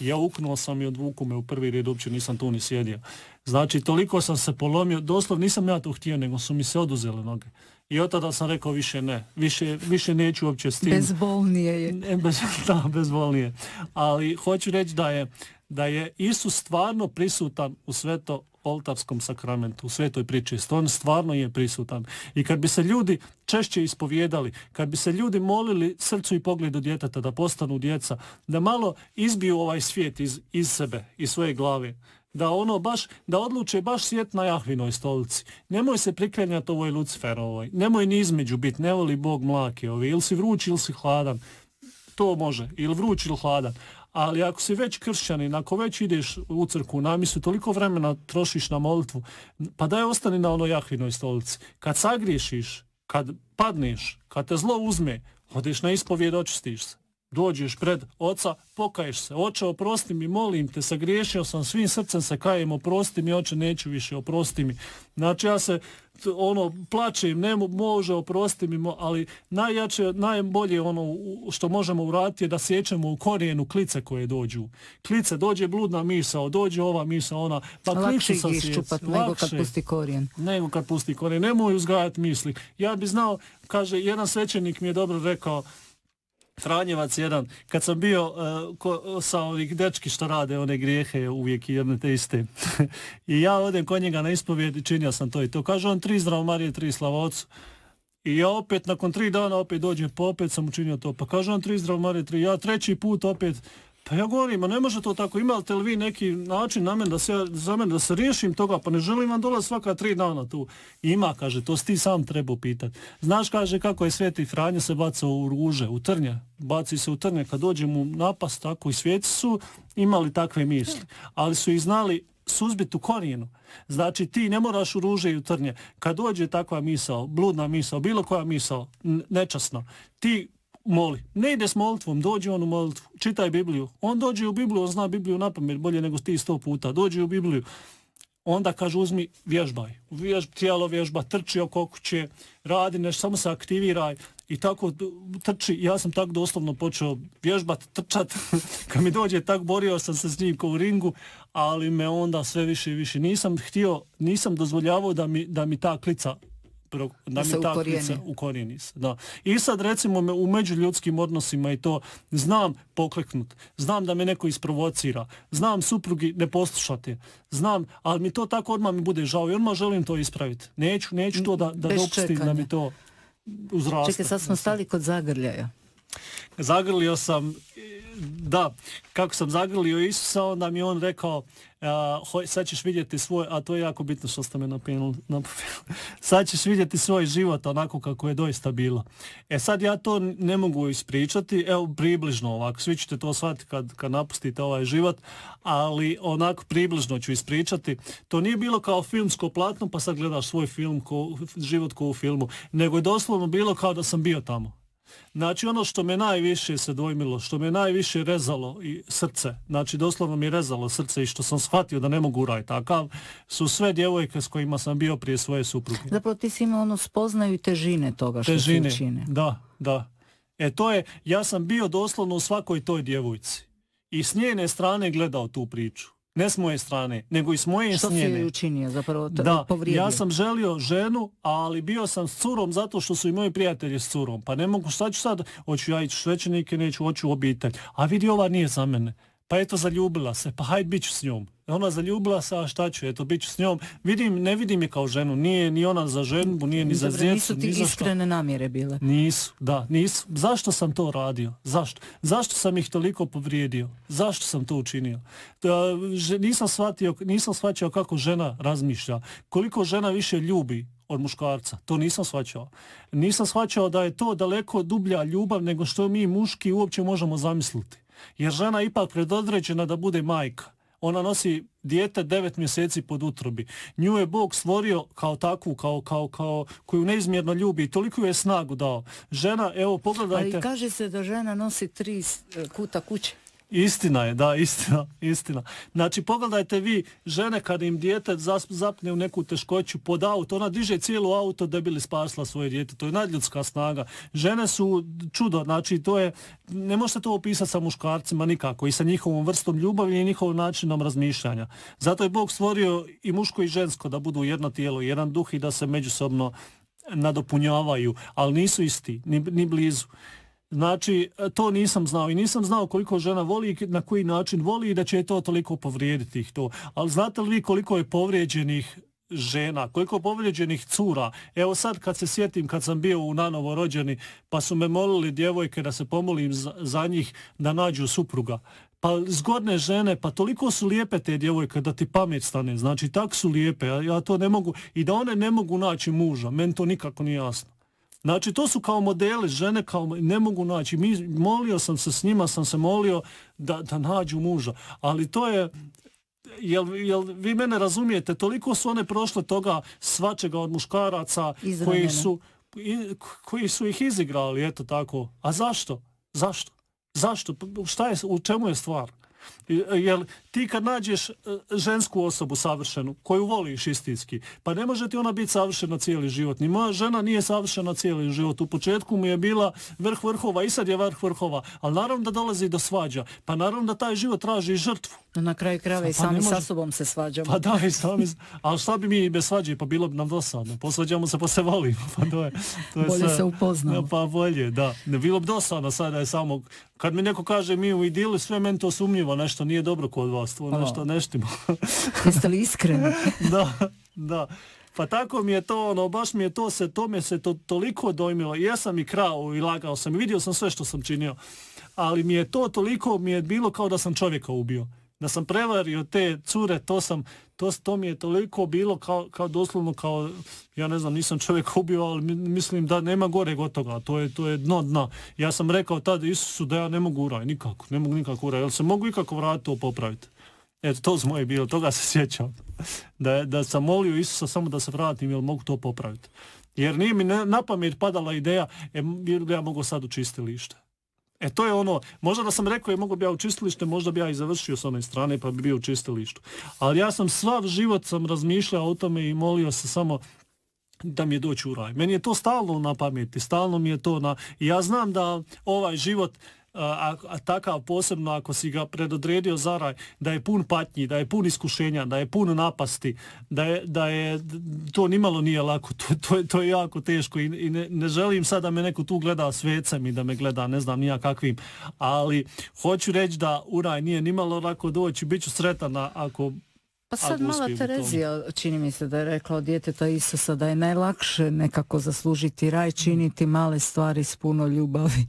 ja uknuo sam i odvuku me u prvi red, uopće nisam tu ni sjedio. Znači toliko sam se polomio, doslovno nisam ja to htio, nego su mi se oduzele noge i od tada sam rekao više ne, više, više neću uopće s tim. Bezbolnije je. da, bezbolnije. Ali hoću reći da je, da je Isus stvarno prisutan u sveto oltarskom sakramentu, u svetoj priči. On stvarno je prisutan. I kad bi se ljudi češće ispovijedali, kad bi se ljudi molili srcu i pogledu djeteta da postanu djeca, da malo izbiju ovaj svijet iz, iz sebe, iz svoje glave, da ono baš, da odluče baš sjet na Jahvinoj stolici. Nemoj se priklenjati ovoj Luciferovoj, nemoj ni između bit, ne voli Bog mlake ovi, ili si vruć ili si hladan, to može, ili vruć ili hladan. Ali ako si već kršćanin, ako već ideš u crku na toliko vremena trošiš na molitvu, pa daj ostani na onoj Jahvinoj stolici. Kad sagriješiš, kad padneš, kad te zlo uzme, odeš na ispovijed, očistiš se dođeš pred oca, pokaješ se, oče oprosti mi, molim te, sagriješio sam, svim srcem se kajem, oprosti mi, oče neću više, oprosti mi. Znači ja se ono plačem, ne može oprosti mi, ali najjače, najbolje ono što možemo uraditi je da sjećemo u korijenu klice koje dođu. Klice, dođe bludna misao, dođe ova misa, ona, pa Lakše klicu sam nego kad pusti korijen. Nego kad pusti korijen, nemoj uzgajati misli. Ja bi znao, kaže, jedan svećenik mi je dobro rekao, Franjevac jedan, kad sam bio uh, ko, sa ovih dečki što rade one grijehe uvijek jedne te iste. I ja odem kod njega na ispovijed i činio sam to i to. Kaže on tri zdrav Marije, tri slavocu I ja opet nakon tri dana opet dođem, pa opet sam učinio to. Pa kaže on tri zdrav Marije, tri. Ja treći put opet pa ja govorim, a ne može to tako, imate li vi neki način na da se, za mene da se riješim toga, pa ne želim vam dolaz svaka tri dana tu. Ima, kaže, to si ti sam trebao pitati. Znaš, kaže, kako je Sveti Franja se bacao u ruže, u trnje, baci se u trnje, kad dođe mu napast, tako i svijeti su imali takve misli, ali su ih znali suzbiti u korijenu. Znači ti ne moraš u ruže i u trnje. Kad dođe takva misao, bludna misao, bilo koja misao, nečasno, ti moli. Ne ide s molitvom, dođe on u molitvu, čitaj Bibliju. On dođe u Bibliju, on zna Bibliju na bolje nego ti sto puta. Dođe u Bibliju, onda kaže uzmi vježbaj, tijelo vježba, trči oko kuće, radi nešto, samo se aktiviraj i tako trči, ja sam tako doslovno počeo vježbat, trčat, kad mi dođe tak borio sam se s njim kao u ringu, ali me onda sve više i više, nisam htio, nisam dozvoljavao da mi, da mi ta klica da mi ta ukorijeni Da. I sad recimo me, u međuljudskim odnosima i to znam pokleknut, znam da me neko isprovocira, znam suprugi ne poslušate, znam, ali mi to tako odmah mi bude žao i odmah želim to ispraviti. Neću, neću to da, da dopustim da mi to uzraste. Čekaj, sad smo stali kod zagrljaja. Zagrlio sam da, kako sam zagrlio Isusa, onda mi je on rekao, uh, sad ćeš vidjeti svoj, a to je jako bitno što ste me napinuli, sad ćeš vidjeti svoj život onako kako je doista bilo. E sad ja to ne mogu ispričati, evo približno ovako, svi ćete to shvatiti kad, kad napustite ovaj život, ali onako približno ću ispričati. To nije bilo kao filmsko platno pa sad gledaš svoj film, život ko u filmu, nego je doslovno bilo kao da sam bio tamo. Znači ono što me najviše se dojmilo, što me najviše rezalo i srce, znači doslovno mi rezalo srce i što sam shvatio da ne mogu uraj takav, su sve djevojke s kojima sam bio prije svoje supruge. Zapravo ti si imao ono spoznaju težine toga što težine, učine. Da, da. E to je, ja sam bio doslovno u svakoj toj djevojci i s njene strane gledao tu priču. Ne s moje strane, nego i s moje što njene. Što si učinio zapravo? Da, ja sam želio ženu, ali bio sam s curom zato što su i moji prijatelji s curom. Pa ne mogu, šta ću sad? Hoću ja ići svećenike, neću, hoću obitelj. A vidi, ova nije za mene pa eto zaljubila se, pa hajde bit ću s njom. Ona zaljubila se, a šta ću, eto bit ću s njom. Vidim, ne vidim je kao ženu, nije ni ona za ženu, nije ni za djecu. Nisu ti iskrene namjere bile? Nisu, da, nisu. Zašto sam to radio? Zašto? Zašto sam ih toliko povrijedio? Zašto sam to učinio? Da, nisam, shvatio, nisam shvaćao kako žena razmišlja. Koliko žena više ljubi, od muškarca. To nisam shvaćao. Nisam shvaćao da je to daleko dublja ljubav nego što mi muški uopće možemo zamisliti. Jer žena ipak predodređena da bude majka. Ona nosi dijete devet mjeseci pod utrobi. Nju je Bog stvorio kao takvu, kao, kao, kao, koju neizmjerno ljubi i toliko je snagu dao. Žena, evo pogledajte... Ali kaže se da žena nosi tri kuta kuće. Istina je, da, istina, istina. Znači, pogledajte vi, žene kad im dijete zapne u neku teškoću pod auto, ona diže cijelu auto da bi li spasla svoje dijete. To je nadljudska snaga. Žene su čudo, znači, to je, ne možete to opisati sa muškarcima nikako i sa njihovom vrstom ljubavi i njihovom načinom razmišljanja. Zato je Bog stvorio i muško i žensko da budu jedno tijelo, jedan duh i da se međusobno nadopunjavaju, ali nisu isti, ni, ni blizu. Znači, to nisam znao i nisam znao koliko žena voli i na koji način voli i da će to toliko povrijediti ih to. Ali znate li vi koliko je povrijeđenih žena, koliko je povrijeđenih cura? Evo sad kad se sjetim kad sam bio u nanovo rođeni pa su me molili djevojke da se pomolim za, njih da nađu supruga. Pa zgodne žene, pa toliko su lijepe te djevojke da ti pamet stane. Znači, tak su lijepe, a ja to ne mogu i da one ne mogu naći muža, meni to nikako nije jasno. Znači to su kao modeli, žene kao ne mogu naći. Mi, molio sam se s njima, sam se molio da, da nađu muža. Ali to je, jel, jel vi mene razumijete, toliko su one prošle toga svačega od muškaraca koji su, koji su ih izigrali, eto tako. A zašto? Zašto? Zašto? Šta je, u čemu je stvar? E, Jer ti kad nađeš e, žensku osobu savršenu, koju voliš istinski, pa ne može ti ona biti savršena cijeli život. Ni moja žena nije savršena cijeli život. U početku mu je bila vrh vrhova i sad je vrh vrhova. Ali naravno da dolazi do svađa. Pa naravno da taj život traži žrtvu. Na kraju krajeva pa i pa sami sa sobom se svađamo. Pa da, i sami. Ali šta bi mi i bez svađe? Pa bilo bi nam dosadno. Posvađamo se pa se volimo. Pa to je, bolje se upoznamo. Pa bolje, da. Bilo bi dosadno sada je samo kad mi neko kaže mi u idilu, sve meni to sumnjivo, nešto nije dobro kod vas, to pa nešto neštimo. Jeste li iskreni? da, da. Pa tako mi je to, ono, baš mi je to se, to mi se to, toliko dojmilo. I ja sam i krao i lagao sam, i vidio sam sve što sam činio. Ali mi je to toliko, mi je bilo kao da sam čovjeka ubio. Da sam prevario te cure, to sam, to, to mi je toliko bilo kao, kao doslovno kao, ja ne znam, nisam čovjek ubio, ali mislim da nema gore od toga, to je, to je dno dna. Ja sam rekao tad Isusu da ja ne mogu uraj, nikako, ne mogu nikako uraj, jel se mogu ikako vratiti to popraviti? Eto, to smo je bilo, toga se sjećam. Da, da sam molio Isusa samo da se vratim, jel mogu to popraviti. Jer nije mi na pamet padala ideja, e, jel ja mogu sad u lište. E to je ono, možda da sam rekao je mogu bi ja u čistilište, možda bi ja i završio s one strane pa bi bio u čistilištu. Ali ja sam svav život sam razmišljao o tome i molio se samo da mi je doći u raj. Meni je to stalno na pameti, stalno mi je to na... Ja znam da ovaj život a, a takav posebno ako si ga predodredio zaraj da je pun patnji, da je pun iskušenja, da je pun napasti, da je, da je to nimalo nije lako, to, to, je, to je jako teško i, i ne, želim sad da me neko tu gleda svecem i da me gleda ne znam nija kakvim, ali hoću reći da u raj nije nimalo lako doći, bit ću sretan ako pa sad mala Terezija, čini mi se da je rekla od djeteta Isusa da je najlakše nekako zaslužiti raj, činiti male stvari s puno ljubavi.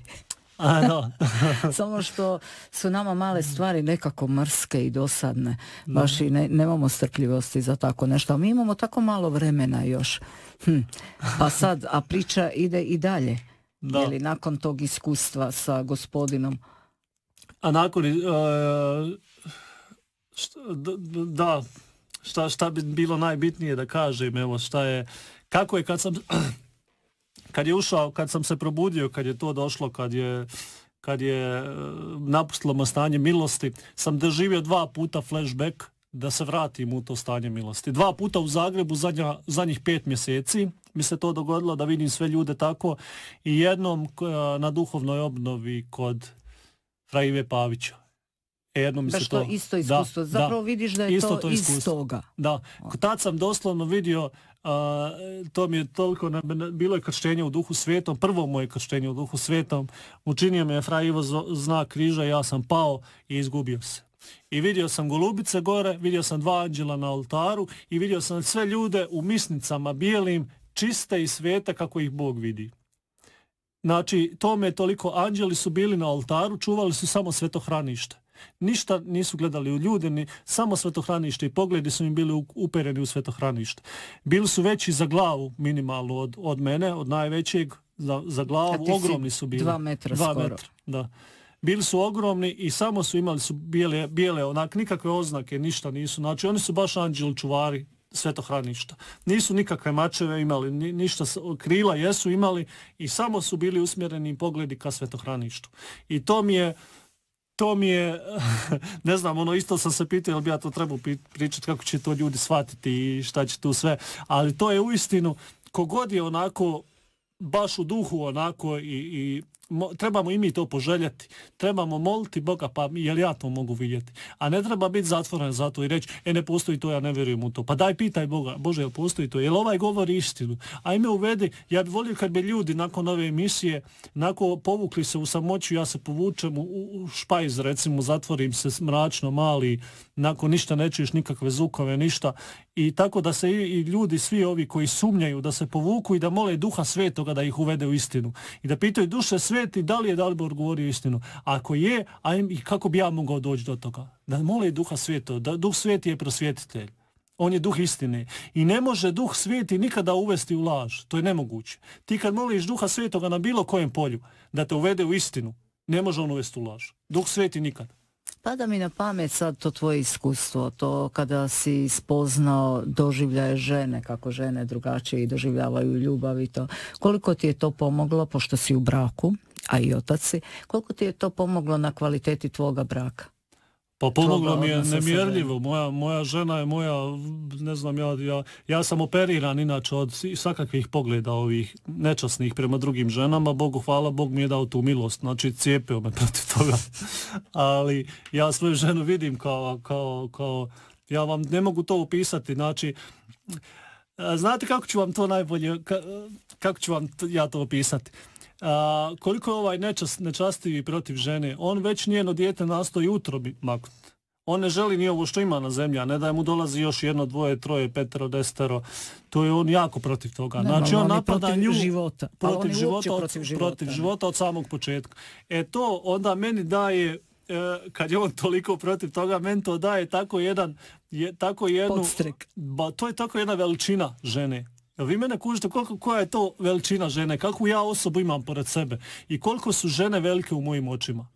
A, Samo što su nama male stvari nekako mrske i dosadne. Baš i nemamo strpljivosti za tako nešto. A mi imamo tako malo vremena još. Hm. Pa sad, a priča ide i dalje. Da. nakon tog iskustva sa gospodinom. A nakon... E, da, šta, šta bi bilo najbitnije da kažem, evo šta je, kako je kad sam kad je ušao, kad sam se probudio, kad je to došlo, kad je kad je e, napustilo me stanje milosti, sam doživio dva puta flashback da se vratim u to stanje milosti. Dva puta u Zagrebu zadnja, zadnjih pet mjeseci mi se to dogodilo da vidim sve ljude tako i jednom e, na duhovnoj obnovi kod Fraive Pavića. E, jedno mi to... isto iskustvo. Zapravo vidiš da je to, iz toga. Da. Tad sam doslovno vidio to mi je toliko bilo je krštenje u duhu svetom, prvo moje krštenje u duhu svetom, učinio me je fra Ivo znak križa, ja sam pao i izgubio se. I vidio sam golubice gore, vidio sam dva anđela na oltaru i vidio sam sve ljude u misnicama bijelim, čiste i svete kako ih Bog vidi. Znači, tome toliko, anđeli su bili na oltaru, čuvali su samo svetohranište ništa nisu gledali u ljude, ni, samo svetohranište i pogledi su im bili upereni u svetohranište. Bili su veći za glavu minimalno od, od mene, od najvećeg, za, glavu, ogromni su bili. Dva metra dva skoro. Metra, da. Bili su ogromni i samo su imali su bijele, bijele onak, nikakve oznake, ništa nisu. Znači oni su baš anđeli čuvari svetohraništa. Nisu nikakve mačeve imali, ništa krila jesu imali i samo su bili usmjereni pogledi ka svetohraništu. I to mi je to mi je, ne znam, ono isto sam se pitao jel bi ja to trebao pričati, kako će to ljudi shvatiti i šta će tu sve, ali to je uistinu, kogod je onako baš u duhu onako i, i trebamo i mi to poželjeti. Trebamo moliti Boga, pa jel ja to mogu vidjeti? A ne treba biti zatvoren za to i reći, e ne postoji to, ja ne vjerujem u to. Pa daj pitaj Boga, Bože, jel postoji to? Jel ovaj govori istinu? Ajme uvedi, ja bi volio kad bi ljudi nakon ove emisije, nakon povukli se u samoću, ja se povučem u, u špajz, recimo, zatvorim se mračno, mali, nakon ništa ne čuješ nikakve zvukove, ništa. I tako da se i, ljudi, svi ovi koji sumnjaju da se povuku i da mole duha svetoga da ih uvede u istinu. I da pitaju duše sveti da li je Dalibor govorio istinu. Ako je, a i kako bi ja mogao doći do toga? Da mole duha svetoga, da duh sveti je prosvjetitelj. On je duh istine. I ne može duh svijeti nikada uvesti u laž. To je nemoguće. Ti kad moliš duha svetoga na bilo kojem polju da te uvede u istinu, ne može on uvesti u laž. Duh sveti nikada. Pada mi na pamet sad to tvoje iskustvo, to kada si spoznao doživljaje žene, kako žene drugačije i doživljavaju ljubav i to. Koliko ti je to pomoglo, pošto si u braku, a i otac koliko ti je to pomoglo na kvaliteti tvoga braka? Pa pomoglo mi je nemjerljivo. Moja, moja žena je moja, ne znam, ja, ja, ja sam operiran inače od svakakvih pogleda ovih nečasnih prema drugim ženama. Bogu hvala, Bog mi je dao tu milost, znači cijepeo me protiv toga. Ali ja svoju ženu vidim kao, kao, kao, ja vam ne mogu to opisati, znači, e, znate kako ću vam to najbolje, kako ću vam ja to opisati? a, koliko je ovaj nečas, nečastivi protiv žene, on već njeno dijete nastoji utrobi makut. On ne želi ni ovo što ima na zemlji, a ne da mu dolazi još jedno, dvoje, troje, petero, destero To je on jako protiv toga. znači on, on napada protiv nju života. Protiv, života, od, života, od samog početka. E to onda meni daje e, kad je on toliko protiv toga, meni to daje tako jedan, je, tako jednu, to je tako jedna veličina žene Jel vi mene kužite koliko, koja je to veličina žene, kakvu ja osobu imam pored sebe i koliko su žene velike u mojim očima?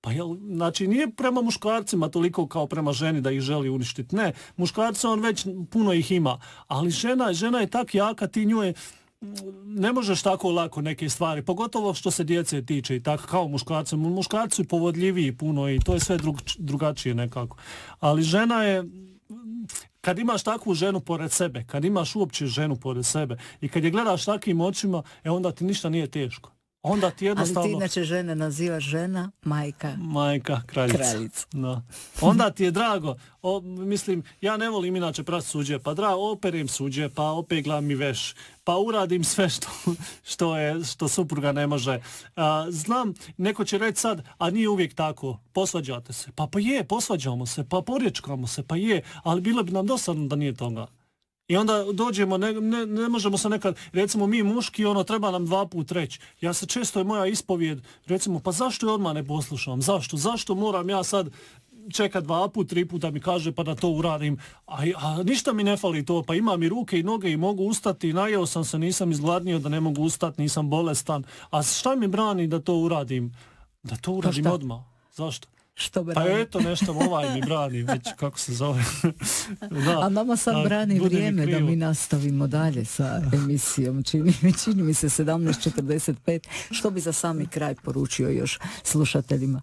Pa jel, znači nije prema muškarcima toliko kao prema ženi da ih želi uništiti. Ne, muškarca on već puno ih ima, ali žena, žena je tak jaka, ti nju je, ne možeš tako lako neke stvari, pogotovo što se djece tiče i tako kao muškarci. Muškarci su povodljiviji puno i to je sve drug, drugačije nekako. Ali žena je, kad imaš takvu ženu pored sebe, kad imaš uopće ženu pored sebe i kad je gledaš takvim očima, e onda ti ništa nije teško. Onda ti jednostavno... Ali ti inače žene nazivaš žena, majka. Majka, kraljica. Onda ti je drago. mislim, ja ne volim inače prati suđe, pa dra, operim suđe, pa opegla mi veš pa uradim sve što, je, što supruga ne može. znam, neko će reći sad, a nije uvijek tako, posvađate se. Pa pa je, posvađamo se, pa porječkamo se, pa je, ali bilo bi nam dosadno da nije toga. I onda dođemo, ne, ne, ne, možemo se nekad, recimo mi muški, ono treba nam dva put reći. Ja se često je moja ispovijed, recimo, pa zašto je odmah ne poslušam? Zašto? Zašto moram ja sad čeka dva put, tri puta mi kaže pa da to uradim, a, a ništa mi ne fali to, pa imam i ruke i noge i mogu ustati, najeo sam se, nisam izgladnio da ne mogu ustati, nisam bolestan, a šta mi brani da to uradim? Da to pa uradim odmah. Zašto? Što brani? Pa eto nešto ovaj mi brani, već kako se zove. da, a nama sad a, brani vrijeme mi da mi nastavimo dalje sa emisijom. Čini, čini mi se 17.45. Što bi za sami kraj poručio još slušateljima?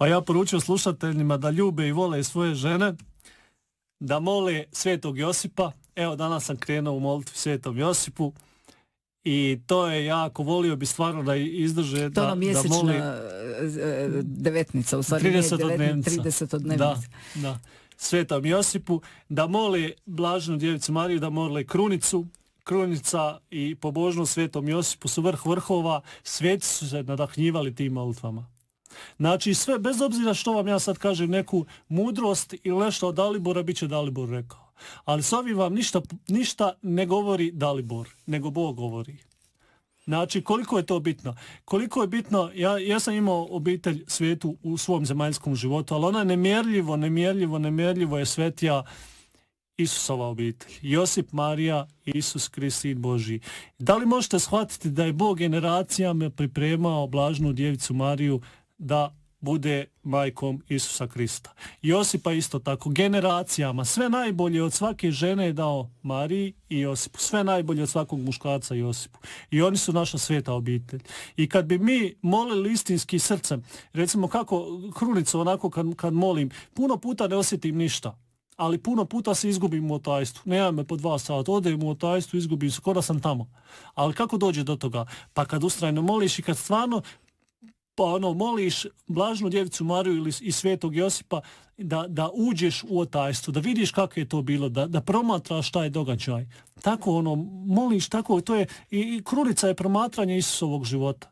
Pa ja poručujem slušateljima da ljube i vole svoje žene, da mole svetog Josipa. Evo danas sam krenuo u molitvi svetom Josipu i to je jako volio bi stvarno da izdrže da, to ono da, devetnica u stvari 30 30 od Da, da. Svetom Josipu da moli blaženu djevicu Mariju da moli krunicu krunica i pobožnost Svetom Josipu su vrh vrhova sveci su se nadahnjivali tim molitvama Znači sve, bez obzira što vam ja sad kažem neku mudrost ili nešto od Dalibora, bit će Dalibor rekao. Ali s ovim vam ništa, ništa ne govori Dalibor, nego Bog govori. Znači, koliko je to bitno? Koliko je bitno, ja, ja sam imao obitelj svijetu u svom zemaljskom životu, ali ona nemjerljivo, nemjerljivo, nemjerljivo je svetija Isusova obitelj. Josip, Marija, Isus, Krist, Sin Boži. Da li možete shvatiti da je Bog generacijama pripremao blažnu djevicu Mariju da bude majkom Isusa Krista. Josipa isto tako, generacijama, sve najbolje od svake žene je dao Mariji i Josipu, sve najbolje od svakog muškarca Josipu. I oni su naša sveta obitelj. I kad bi mi molili istinski srcem, recimo kako krunicu onako kad, kad molim, puno puta ne osjetim ništa ali puno puta se izgubim u otajstvu. Nemam me po dva sata, odem u otajstvu, izgubim se, kora sam tamo. Ali kako dođe do toga? Pa kad ustrajno moliš i kad stvarno pa ono moliš Blažnu djevicu Mariju ili i Svetog Josipa da, da uđeš u otajstvo, da vidiš kako je to bilo, da, da promatraš taj događaj. Tako ono, moliš, tako, to je, i, i krulica je promatranje Isusovog života.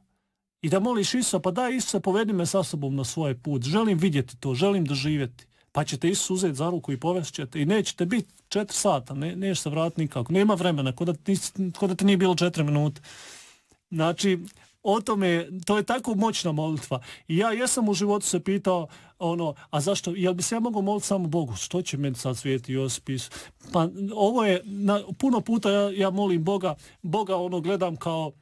I da moliš Isusa, pa daj Isusa, povedi me sa sobom na svoj put, želim vidjeti to, želim doživjeti. Pa ćete Isus uzeti za ruku i povest ćete i nećete biti četiri sata, ne, se vratiti nikako, nema vremena, kod da, da ti nije bilo četiri minute. Znači, o tome, to je tako moćna molitva. I ja jesam u životu se pitao, ono, a zašto, jel bi se ja mogao moliti samo Bogu, što će meni sad svijeti Josip Pa ovo je, na, puno puta ja, molim Boga, Boga ono gledam kao,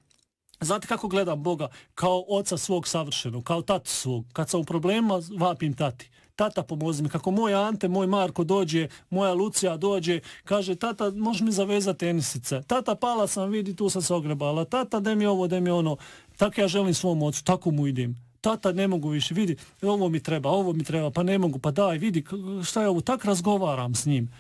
Znate kako gledam Boga? Kao oca svog savršenog, kao tatu svog. Kad sam u problemima, vapim tati tata pomozi mi, kako moj Ante, moj Marko dođe, moja Lucija dođe, kaže tata možeš mi zavezati tenisice, tata pala sam, vidi tu sam se ogrebala, tata daj mi ovo, daj mi ono, tako ja želim svom ocu, tako mu idem tata ne mogu više, vidi, ovo mi treba, ovo mi treba, pa ne mogu, pa daj, vidi, šta je ovo, tak razgovaram s njim,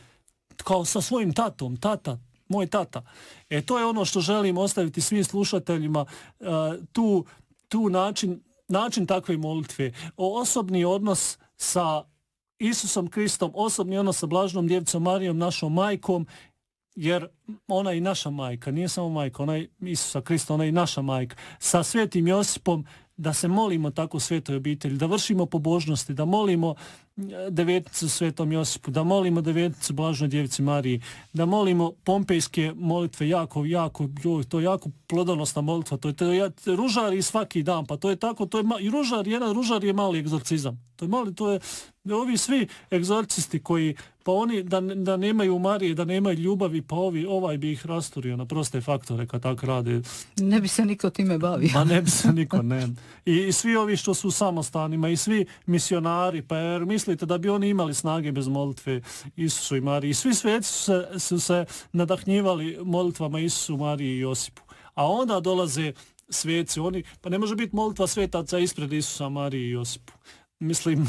kao sa svojim tatom, tata, moj tata. E to je ono što želim ostaviti svim slušateljima, e, tu, tu način, način takve molitve, osobni odnos sa Isusom Kristom osobni, ono sa Blažnom djevicom Marijom, našom majkom, jer ona je i naša majka, nije samo majka, ona je Isusa Krista, ona je i naša majka. Sa svetim Josipom, da se molimo tako svetoj obitelji, da vršimo pobožnosti, da molimo devetcu svetom Josipu, da molimo devetnicu Blažnoj djevici Mariji, da molimo pompejske molitve, jako, jako, to je jako plodonosna molitva, to je, to je ružari svaki dan, pa to je tako, to je, i ružar, jedan ružar je mali egzorcizam, to je mali, to je, ovi svi egzorcisti koji, pa oni da, da nemaju Marije, da nemaju ljubavi, pa ovi, ovaj bi ih rasturio na proste faktore kad tak rade. Ne bi se niko time bavio. Pa ne bi se niko, ne. I, svi ovi što su u samostanima i svi misionari, pa jer mislite da bi oni imali snage bez molitve Isusu i Mariji. I svi sveci su se, se nadahnjivali molitvama Isusu, Mariji i Josipu. A onda dolaze sveci, oni, pa ne može biti molitva svetaca ispred Isusa, Marije i Josipu. Mislim,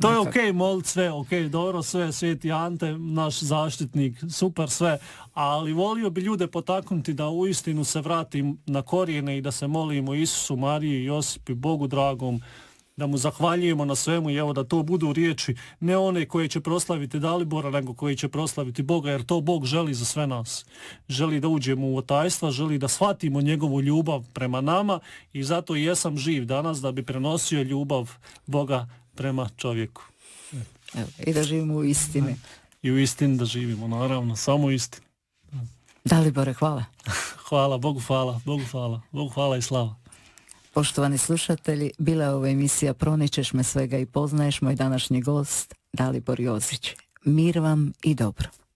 to je ok, mol sve, ok, dobro sve, sveti Ante, naš zaštitnik, super sve, ali volio bi ljude potaknuti da istinu se vratim na korijene i da se molimo Isusu, Mariji, Josipi, Bogu dragom, da mu zahvaljujemo na svemu i evo da to budu riječi ne one koje će proslaviti Dalibora, nego koje će proslaviti Boga, jer to Bog želi za sve nas. Želi da uđemo u otajstva, želi da shvatimo njegovu ljubav prema nama i zato i jesam živ danas da bi prenosio ljubav Boga prema čovjeku. I da živimo u istini. I u istini da živimo, naravno, samo u istini. Dalibore, hvala. hvala, Bogu hvala, Bogu hvala, Bogu hvala i slava. Poštovani slušatelji, bila je ova emisija Proničeš me svega i poznaješ moj današnji gost Dalibor Jozić. Mir vam i dobro.